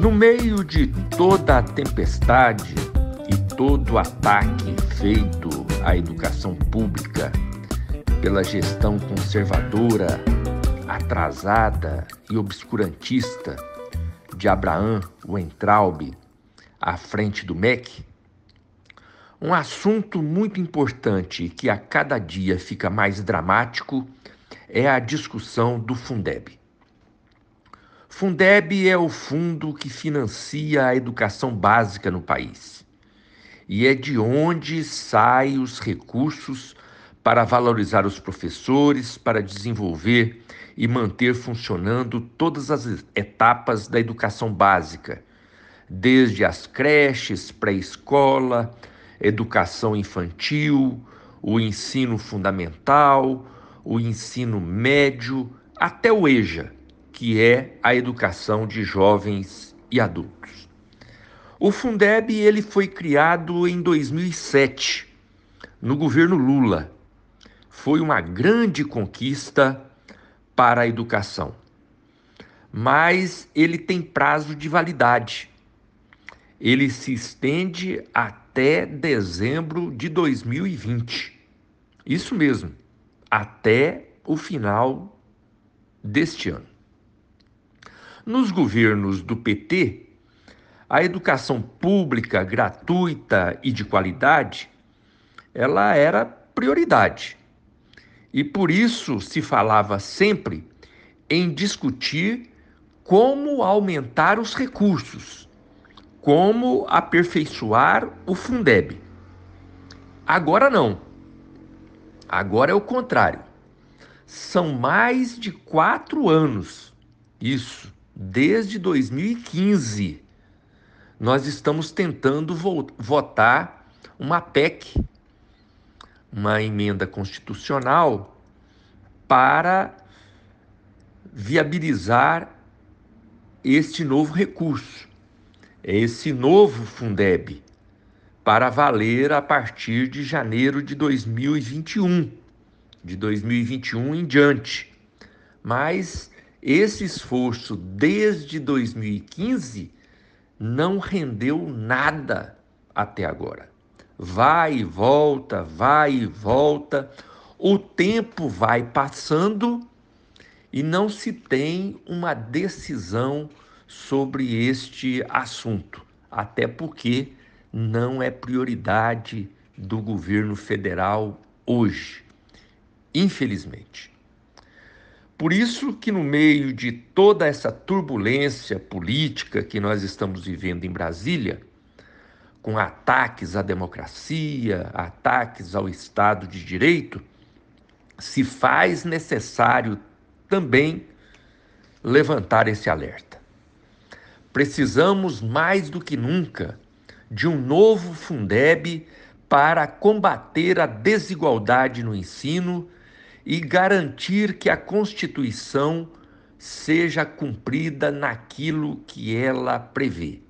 No meio de toda a tempestade e todo o ataque feito à educação pública pela gestão conservadora, atrasada e obscurantista de Abraham Weintraub à frente do MEC, um assunto muito importante que a cada dia fica mais dramático é a discussão do Fundeb. Fundeb é o fundo que financia a educação básica no país e é de onde saem os recursos para valorizar os professores, para desenvolver e manter funcionando todas as etapas da educação básica, desde as creches, pré-escola, educação infantil, o ensino fundamental, o ensino médio, até o EJA que é a educação de jovens e adultos. O Fundeb ele foi criado em 2007, no governo Lula. Foi uma grande conquista para a educação. Mas ele tem prazo de validade. Ele se estende até dezembro de 2020. Isso mesmo, até o final deste ano. Nos governos do PT, a educação pública, gratuita e de qualidade, ela era prioridade. E por isso se falava sempre em discutir como aumentar os recursos, como aperfeiçoar o Fundeb. Agora não. Agora é o contrário. São mais de quatro anos. Isso. Desde 2015, nós estamos tentando votar uma PEC, uma emenda constitucional, para viabilizar este novo recurso, esse novo Fundeb, para valer a partir de janeiro de 2021, de 2021 em diante. Mas esse esforço desde 2015 não rendeu nada até agora. Vai e volta, vai e volta, o tempo vai passando e não se tem uma decisão sobre este assunto, até porque não é prioridade do governo federal hoje, infelizmente. Por isso que no meio de toda essa turbulência política que nós estamos vivendo em Brasília, com ataques à democracia, ataques ao Estado de Direito, se faz necessário também levantar esse alerta. Precisamos mais do que nunca de um novo Fundeb para combater a desigualdade no ensino e garantir que a Constituição seja cumprida naquilo que ela prevê.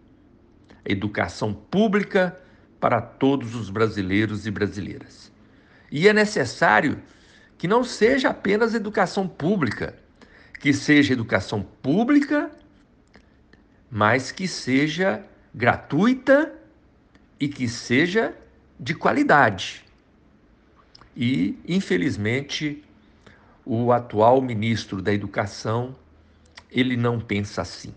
Educação pública para todos os brasileiros e brasileiras. E é necessário que não seja apenas educação pública, que seja educação pública, mas que seja gratuita e que seja de qualidade. E, infelizmente, o atual ministro da Educação, ele não pensa assim.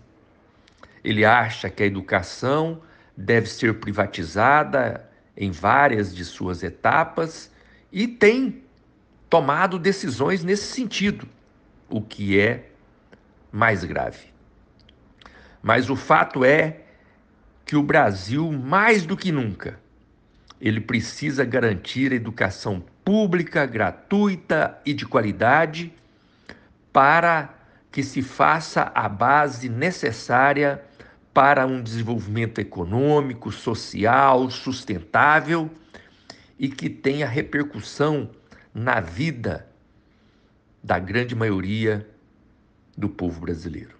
Ele acha que a educação deve ser privatizada em várias de suas etapas e tem tomado decisões nesse sentido, o que é mais grave. Mas o fato é que o Brasil, mais do que nunca, ele precisa garantir a educação pública, gratuita e de qualidade, para que se faça a base necessária para um desenvolvimento econômico, social, sustentável e que tenha repercussão na vida da grande maioria do povo brasileiro.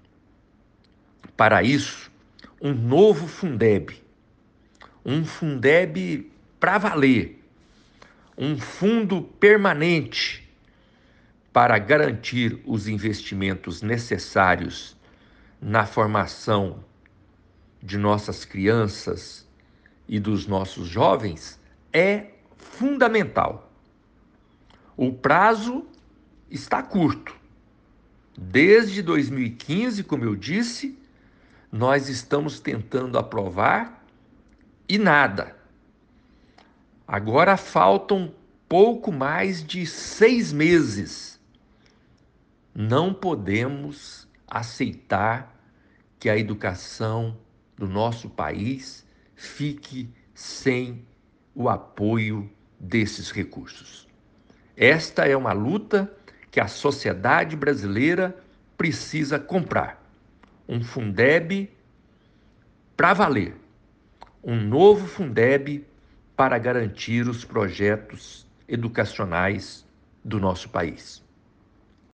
Para isso, um novo Fundeb, um Fundeb para valer, um fundo permanente para garantir os investimentos necessários na formação de nossas crianças e dos nossos jovens é fundamental. O prazo está curto. Desde 2015, como eu disse, nós estamos tentando aprovar e nada. Agora faltam pouco mais de seis meses. Não podemos aceitar que a educação do nosso país fique sem o apoio desses recursos. Esta é uma luta que a sociedade brasileira precisa comprar. Um Fundeb para valer. Um novo Fundeb para garantir os projetos educacionais do nosso país.